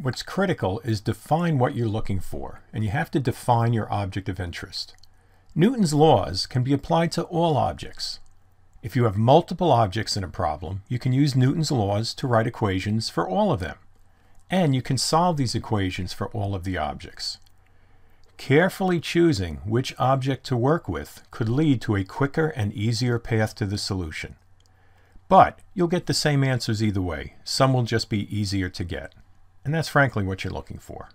what's critical is define what you're looking for, and you have to define your object of interest. Newton's laws can be applied to all objects. If you have multiple objects in a problem, you can use Newton's laws to write equations for all of them. And you can solve these equations for all of the objects. Carefully choosing which object to work with could lead to a quicker and easier path to the solution. But you'll get the same answers either way. Some will just be easier to get. And that's frankly what you're looking for.